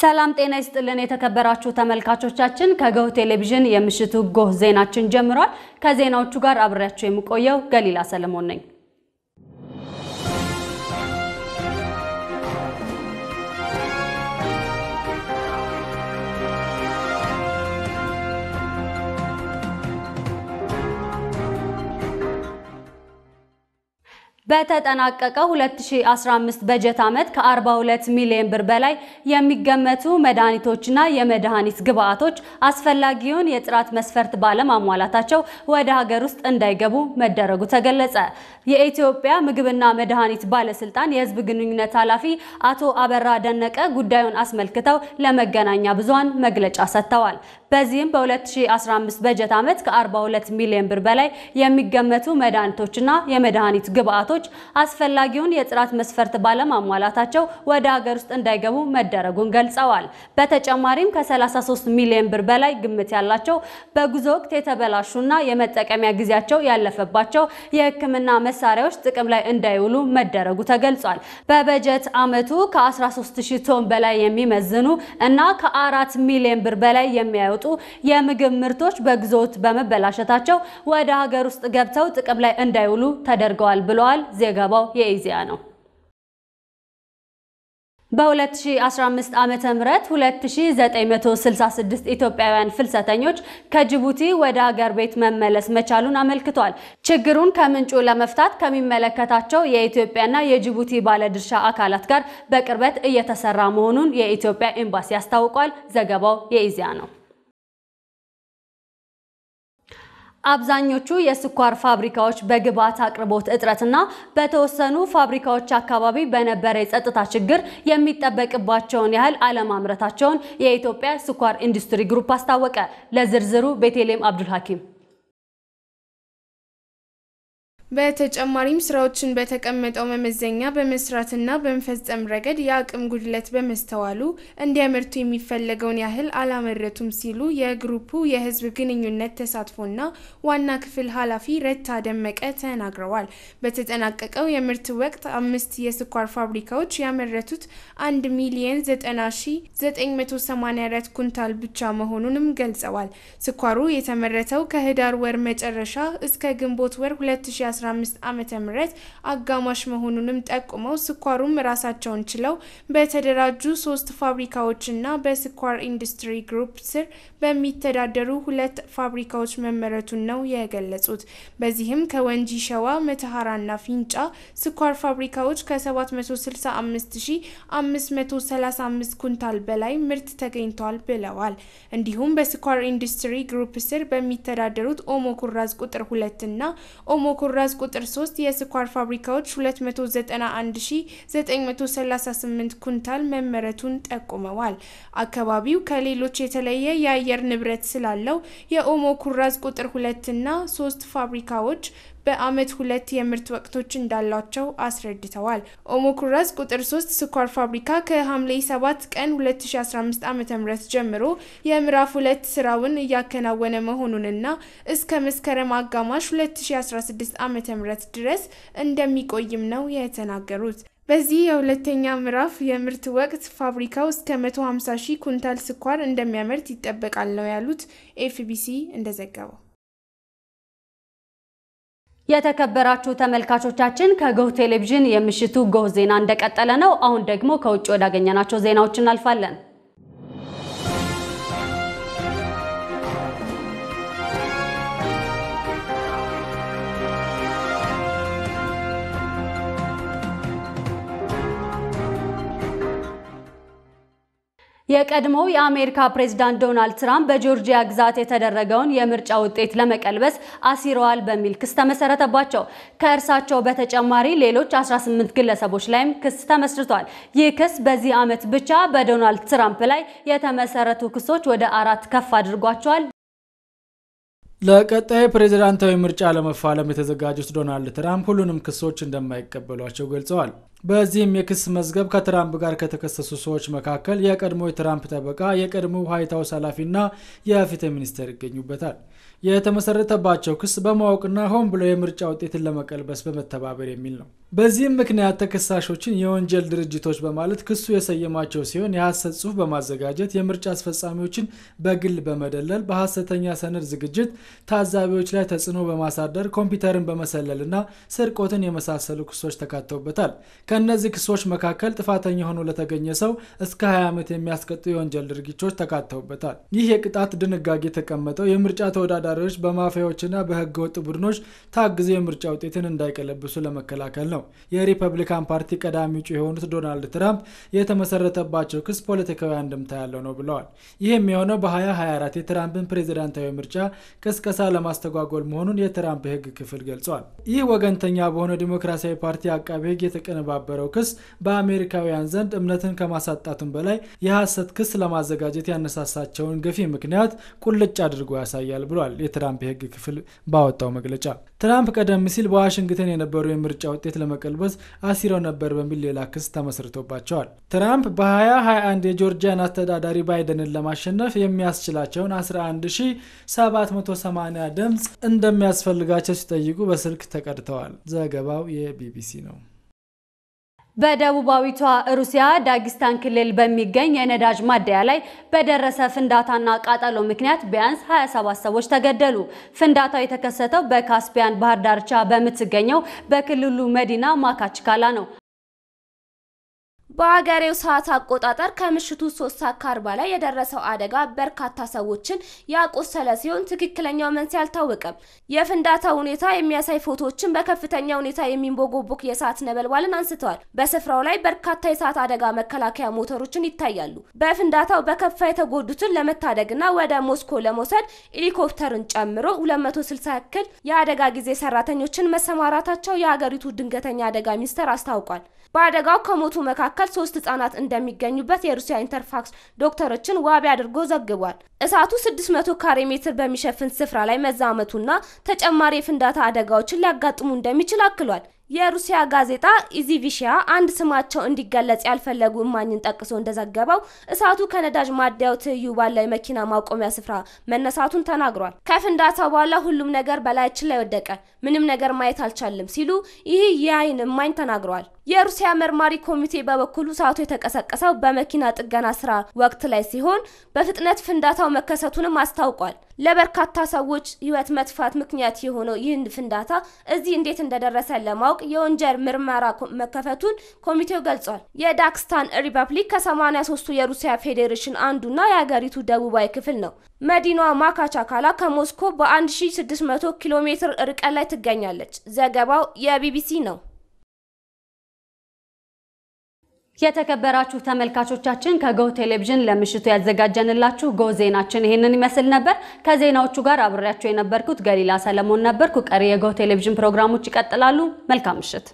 ሰላም ጤና ይስጥልን የተከበራችሁ ተመልካቾቻችን፣ ከጎህ ቴሌቪዥን የምሽቱ ጎህ ዜናችን ጀምሯል። ከዜናዎቹ ጋር አብሬያችሁ የምቆየው ገሊላ ሰለሞን ነኝ። በተጠናቀቀ 2015 በጀት ዓመት ከ42 ሚሊዮን ብር በላይ የሚገመቱ መድኃኒቶችና የመድኃኒት ግብዓቶች አስፈላጊውን የጥራት መስፈርት ባለማሟላታቸው ወደ ሀገር ውስጥ እንዳይገቡ መደረጉ ተገለጸ። የኢትዮጵያ ምግብና መድኃኒት ባለስልጣን የህዝብ ግንኙነት ኃላፊ አቶ አበራ ደነቀ ጉዳዩን አስመልክተው ለመገናኛ ብዙሃን መግለጫ ሰጥተዋል። በዚህም በ2015 በጀት ዓመት ከ42 ሚሊዮን ብር በላይ የሚገመቱ መድኃኒቶችና የመድኃኒት ግብአቶች ግብአቶች አስፈላጊውን የጥራት መስፈርት ባለማሟላታቸው ወደ ሀገር ውስጥ እንዳይገቡ መደረጉን ገልጸዋል። በተጨማሪም ከ33 ሚሊዮን ብር በላይ ግምት ያላቸው በጉዞ ወቅት የተበላሹና የመጠቀሚያ ጊዜያቸው ያለፈባቸው የሕክምና መሳሪያዎች ጥቅም ላይ እንዳይውሉ መደረጉ ተገልጿል። በበጀት ዓመቱ ከ 13 ቶን በላይ የሚመዝኑ እና ከ ከ4 ሚሊዮን ብር በላይ የሚያወጡ የምግብ ምርቶች በጉዞ ወቅት በመበላሸታቸው ወደ ሀገር ውስጥ ገብተው ጥቅም ላይ እንዳይውሉ ተደርገዋል ብለዋል ዘገባው የኢዜአ ነው። በ2015 ዓ ም 2966 ኢትዮጵያውያን ፍልሰተኞች ከጅቡቲ ወደ አገር ቤት መመለስ መቻሉን አመልክቷል። ችግሩን ከምንጩ ለመፍታት ከሚመለከታቸው የኢትዮጵያና የጅቡቲ ባለድርሻ አካላት ጋር በቅርበት እየተሰራ መሆኑን የኢትዮጵያ ኤምባሲ አስታውቋል። ዘገባው የኢዜአ ነው። አብዛኞቹ የስኳር ፋብሪካዎች በግብዓት አቅርቦት እጥረትና በተወሰኑ ፋብሪካዎች አካባቢ በነበረ የጸጥታ ችግር የሚጠበቅባቸውን ያህል አለማምረታቸውን የኢትዮጵያ ስኳር ኢንዱስትሪ ግሩፕ አስታወቀ። ለዝርዝሩ ቤቴሌም አብዱል ሐኪም በተጨማሪም ስራዎችን በተቀመጠው መመዘኛ በመስራትና በመፈጸም ረገድ የአቅም ጉድለት በመስተዋሉ እንዲያመርቱ የሚፈለገውን ያህል አላመረቱም ሲሉ የግሩፑ የሕዝብ ግንኙነት ተሳትፎና ዋና ክፍል ኃላፊ ረታ ደመቀ ተናግረዋል። በተጠናቀቀው የምርት ወቅት አምስት የስኳር ፋብሪካዎች ያመረቱት 1 ሚሊየን 9984 ኩንታል ብቻ መሆኑንም ገልጸዋል። ስኳሩ የተመረተው ከህዳር ወር መጨረሻ እስከ ግንቦት ወር 2። 2015 ዓ ም አጋማሽ መሆኑንም ጠቁመው ስኳሩም ራሳቸውን ችለው በተደራጁ ሶስት ፋብሪካዎችና በስኳር ኢንዱስትሪ ግሩፕ ስር በሚተዳደሩ ሁለት ፋብሪካዎች መመረቱን ነው የገለጹት። በዚህም ከወንጂ ሸዋ፣ መተሐራና ፊንጫ ስኳር ፋብሪካዎች ከ765535 ኩንታል በላይ ምርት ተገኝቷል ብለዋል። እንዲሁም በስኳር ኢንዱስትሪ ግሩፕ ስር በሚተዳደሩት ኦሞ ኩራዝ ቁጥር ሁለትና ኦሞ ኩራዝ አሃዝ ቁጥር 3 የስኳር ፋብሪካዎች 291938 ኩንታል መመረቱን ጠቁመዋል። አካባቢው ከሌሎች የተለየ የአየር ንብረት ስላለው የኦሞ ኩራዝ ቁጥር 2 እና 3 ፋብሪካዎች በዓመት ሁለት የምርት ወቅቶች እንዳሏቸው አስረድተዋል። ኦሞኩራዝ ቁጥር 3 ስኳር ፋብሪካ ከሐምሌ 7 ቀን 2015 ዓ.ም ጀምሮ የምዕራፍ ሁለት ስራውን እያከናወነ መሆኑንና እስከ መስከረም አጋማሽ 2016 ዓ.ም ድረስ እንደሚቆይም ነው የተናገሩት። በዚህ የሁለተኛ ምዕራፍ የምርት ወቅት ፋብሪካው እስከ 150 ሺህ ኩንታል ስኳር እንደሚያመርት ይጠበቃል ነው ያሉት። ኤፍቢሲ እንደዘገበው የተከበራችሁ ተመልካቾቻችን ከጎህ ቴሌቪዥን የምሽቱ ጎህ ዜና እንደቀጠለ ነው። አሁን ደግሞ ከውጭ ወዳገኘናቸው ዜናዎች እናልፋለን። የቀድሞው የአሜሪካ ፕሬዝዳንት ዶናልድ ትራምፕ በጆርጂያ ግዛት የተደረገውን የምርጫ ውጤት ለመቀልበስ አሲረዋል በሚል ክስ ተመሰረተባቸው። ከእርሳቸው በተጨማሪ ሌሎች 18 ግለሰቦች ላይም ክስ ተመስርቷል። ይህ ክስ በዚህ ዓመት ብቻ በዶናልድ ትራምፕ ላይ የተመሰረቱ ክሶች ወደ አራት ከፍ አድርጓቸዋል። ለቀጣይ ፕሬዝዳንታዊ ምርጫ ለመፋለም የተዘጋጁት ዶናልድ ትራምፕ ሁሉንም ክሶች እንደማይቀበሏቸው ገልጸዋል። በዚህም የክስ መዝገብ ከትራምፕ ጋር ከተከሰሱ ሰዎች መካከል የቀድሞ የትራምፕ ጠበቃ፣ የቀድሞ ዋይት ሀውስ ኃላፊና የፍትህ ሚኒስትር ይገኙበታል። የተመሰረተባቸው ክስ በማወቅና ሆን ብለው የምርጫ ውጤትን ለመቀልበስ በመተባበር የሚል ነው። በዚህም ምክንያት ተከሳሾችን የወንጀል ድርጅቶች በማለት ክሱ የሰየማቸው ሲሆን የሐሰት ጽሑፍ በማዘጋጀት የምርጫ አስፈጻሚዎችን በግል በመደለል በሐሰተኛ ሰነድ ዝግጅት ታዛቢዎች ላይ ተጽዕኖ በማሳደር ኮምፒውተርን በመሰለልና ስርቆትን የመሳሰሉ ክሶች ተካተውበታል። ከእነዚህ ክሶች መካከል ጥፋተኛ ሆኖ ለተገኘ ሰው እስከ 20 ዓመት የሚያስቀጡ የወንጀል ድርጊቶች ተካተውበታል። ይህ የቅጣት ድንጋጌ የተቀመጠው የምርጫ ተወዳዳ አስተዳዳሪዎች በማፊያዎችና በህገ ወጥ ቡድኖች ታግዘው የምርጫ ውጤትን እንዳይቀለብሱ ለመከላከል ነው። የሪፐብሊካን ፓርቲ ቀዳሚ እጩ የሆኑት ዶናልድ ትራምፕ የተመሰረተባቸው ክስ ፖለቲካዊ አንድምታ ያለው ነው ብለዋል። ይህም የሆነው በ2024 የትራምፕን ፕሬዚዳንታዊ ምርጫ ቅስቀሳ ለማስተጓጎል መሆኑን የትራምፕ የህግ ክፍል ገልጿል። ይህ ወገንተኛ በሆነ ዲሞክራሲያዊ ፓርቲ አቃቢ ህግ የተቀነባበረው ክስ በአሜሪካውያን ዘንድ እምነትን ከማሳጣቱም በላይ የሐሰት ክስ ለማዘጋጀት ያነሳሳቸውን ገፊ ምክንያት ቁልጭ አድርጎ ያሳያል ብሏል። የትራምፕ የህግ ክፍል ባወጣው መግለጫ። ትራምፕ ቀደም ሲል በዋሽንግተን የነበሩ የምርጫ ውጤት ለመቀልበስ አሲረው ነበር በሚል ሌላ ክስ ተመስርቶባቸዋል። ትራምፕ በ2021 የጆርጂያን አስተዳዳሪ ባይደንን ለማሸነፍ የሚያስችላቸውን 11780 ድምፅ እንደሚያስፈልጋቸው ሲጠይቁ በስልክ ተቀድተዋል። ዘገባው የቢቢሲ ነው። በደቡባዊቷ ሩሲያ ዳጊስታን ክልል በሚገኝ የነዳጅ ማደያ ላይ በደረሰ ፍንዳታና ቃጠሎ ምክንያት ቢያንስ 27 ሰዎች ተገደሉ። ፍንዳታው የተከሰተው በካስፒያን ባህር ዳርቻ በምትገኘው በክልሉ መዲና ማካችካላ ነው። በአገሬው ሰዓት አቆጣጠር ከምሽቱ 3 ሰዓት ከአርባ ላይ የደረሰው አደጋ በርካታ ሰዎችን ያቆሰለ ሲሆን ትክክለኛው መንስኤ አልታወቀም። የፍንዳታ ሁኔታ የሚያሳይ ፎቶዎችን በከፍተኛ ሁኔታ የሚንቦጎቦክ የእሳት ነበልባልን አንስተዋል። በስፍራው ላይ በርካታ የእሳት አደጋ መከላከያ ሞተሮችን ይታያሉ። በፍንዳታው በከፋ የተጎዱትን ለመታደግና ወደ ሞስኮ ለመውሰድ ሄሊኮፕተርን ጨምሮ 260 ያክል የአደጋ ጊዜ ሰራተኞችን መሰማራታቸው የሀገሪቱ ድንገተኛ አደጋ ሚኒስቴር አስታውቋል። በአደጋው ከሞቱ መካከል መካከል ሶስት ህጻናት እንደሚገኙበት የሩሲያ ኢንተርፋክስ ዶክተሮችን ዋቢ አድርጎ ዘግቧል። እሳቱ 600 ካሬ ሜትር በሚሸፍን ስፍራ ላይ መዛመቱና ተጨማሪ የፍንዳታ አደጋዎችን ሊያጋጥሙ እንደሚችል አክሏል። የሩሲያ ጋዜጣ ኢዚቪሺያ አንድ ስማቸው እንዲገለጽ ያልፈለጉ እማኝን ጠቅሶ እንደዘገበው እሳቱ ከነዳጅ ማደያው ትይዩ ባለ የመኪና ማቆሚያ ስፍራ መነሳቱን ተናግሯል። ከፍንዳታው በኋላ ሁሉም ነገር በላያችን ላይ ወደቀ፣ ምንም ነገር ማየት አልቻልም ሲሉ ይህ የአይን እማኝ ተናግረዋል። የሩሲያ መርማሪ ኮሚቴ በበኩሉ እሳቱ የተቀሰቀሰው በመኪና ጥገና ስራ ወቅት ላይ ሲሆን በፍጥነት ፍንዳታው መከሰቱንም አስታውቋል። ለበርካታ ሰዎች ህይወት መጥፋት ምክንያት የሆነው ይህን ፍንዳታ እዚህ እንዴት እንደደረሰ ለማወቅ የወንጀል ምርመራ መከፈቱን ኮሚቴው ገልጿል። የዳክስታን ሪፐብሊክ ከ83ቱ የሩሲያ ፌዴሬሽን አንዱና የሀገሪቱ ደቡባዊ ክፍል ነው። መዲናዋ ማካቻካላ ከሞስኮ በ1600 ኪሎ ሜትር ርቀት ላይ ትገኛለች። ዘገባው የቢቢሲ ነው። የተከበራችሁ ተመልካቾቻችን ከጎህ ቴሌቪዥን ለምሽቱ ያዘጋጀንላችሁ ጎህ ዜናችን ይህንን ይመስል ነበር። ከዜናዎቹ ጋር አብሬያቸው የነበርኩት ገሊላ ሰለሞን ነበርኩ። ቀሪ የጎህ ቴሌቪዥን ፕሮግራሞች ይቀጥላሉ። መልካም ምሽት።